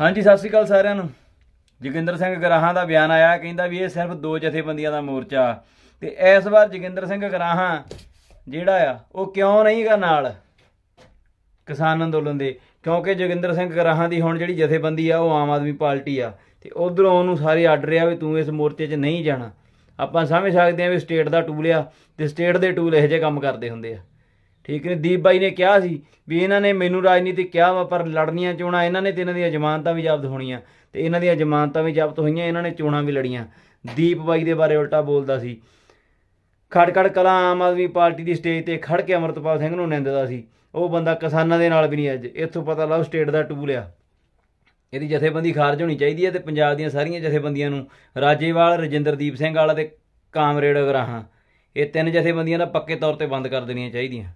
ਹਾਂਜੀ ਸਤਿ ਸ੍ਰੀ ਅਕਾਲ ਸਾਰਿਆਂ ਨੂੰ ਜਗਿੰਦਰ ਸਿੰਘ ਗਰਾਹਾਂ ਦਾ ਬਿਆਨ ਆਇਆ ਕਹਿੰਦਾ ਵੀ ਇਹ ਸਿਰਫ ਦੋ ਜਥੇਬੰਦੀਆਂ ਦਾ ਮੋਰਚਾ ਤੇ ਇਸ ਵਾਰ ਜਗਿੰਦਰ ਸਿੰਘ ਗਰਾਹਾਂ ਜਿਹੜਾ ਆ ਉਹ ਕਿਉਂ ਨਹੀਂਗਾ ਨਾਲ ਕਿਸਾਨ ਅੰਦੋਲਨ ਦੇ ਕਿਉਂਕਿ ਜਗਿੰਦਰ ਸਿੰਘ ਗਰਾਹਾਂ ਦੀ ਹੁਣ ਜਿਹੜੀ ਜਥੇਬੰਦੀ ਆ ਉਹ ਆਮ ਆਦਮੀ ਪਾਰਟੀ ਆ ਤੇ ਉਧਰੋਂ ਉਹਨੂੰ ਸਾਰੇ ਆਰਡਰ ਆ ਵੀ ਤੂੰ ਇਸ ਮੋਰਚੇ 'ਚ ਨਹੀਂ ਜਾਣਾ ਆਪਾਂ ਸਮਝ ਸਕਦੇ ਆ ਵੀ ਸਟੇਟ ਦਾ ਟੂਲ ਆ ਤੇ ਸਟੇਟ ਦੇ ਟੂਲ ਇਹੋ ਜਿਹੇ ਕੰਮ ਕਰਦੇ ਹੁੰਦੇ ਆ ਠੀਕ ਨੇ ਦੀਪ ਬਾਈ ਨੇ ਕਿਹਾ ਸੀ ਵੀ ਇਹਨਾਂ ਨੇ ਮੈਨੂੰ ਰਾਜਨੀਤੀ ਕਿਹਾ ਵਾ ਪਰ ਲੜਨੀਆਂ ਚੋਣਾਂ ਇਹਨਾਂ ਨੇ ਤੇ ਇਹਨਾਂ ਦੀਆਂ ਜ਼ਮਾਨਤਾਂ ਵੀ ਜ਼ਬਤ ਹੋਣੀਆਂ ਤੇ ਇਹਨਾਂ ਦੀਆਂ ਜ਼ਮਾਨਤਾਂ ਵੀ ਜ਼ਬਤ ਹੋਈਆਂ ਇਹਨਾਂ ਨੇ ਚੋਣਾਂ ਵੀ ਲੜੀਆਂ ਦੀਪ ਬਾਈ ਦੇ ਬਾਰੇ ਉਲਟਾ ਬੋਲਦਾ ਸੀ ਖੜਖੜ ਕਲਾ ਆਮ ਆਦਮੀ ਪਾਰਟੀ ਦੀ ਸਟੇਜ ਤੇ ਖੜ ਕੇ ਅਮਰਤਪਾਲ ਸਿੰਘ ਨੂੰ ਨਿੰਦਦਾ ਸੀ ਉਹ ਬੰਦਾ ਕਿਸਾਨਾਂ ਦੇ ਨਾਲ ਵੀ ਨਹੀਂ ਅੱਜ ਇੱਥੋਂ ਪਤਾ ਲਾਓ ਸਟੇਟ ਦਾ ਟੂ ਲਿਆ ਇਹਦੀ ਜਥੇਬੰਦੀ ਖਾਰਜ ਹੋਣੀ ਚਾਹੀਦੀ ਹੈ ਤੇ ਪੰਜਾਬ ਦੀਆਂ ਸਾਰੀਆਂ ਜਥੇਬੰਦੀਆਂ ਨੂੰ ਰਾਜੇਵਾਲ ਰਜਿੰਦਰਦੀਪ ਸਿੰਘ ਵਾਲਾ ਤੇ ਕਾਮਰੇਡ ਅਗਰਾਹਾਂ ਇਹ ਤਿੰਨ ਜਥੇਬੰਦੀਆਂ ਦਾ ਪੱਕੇ ਤੌਰ ਤੇ ਬੰਦ ਕਰ ਦੇਣੀਆਂ ਚਾਹੀਦੀਆਂ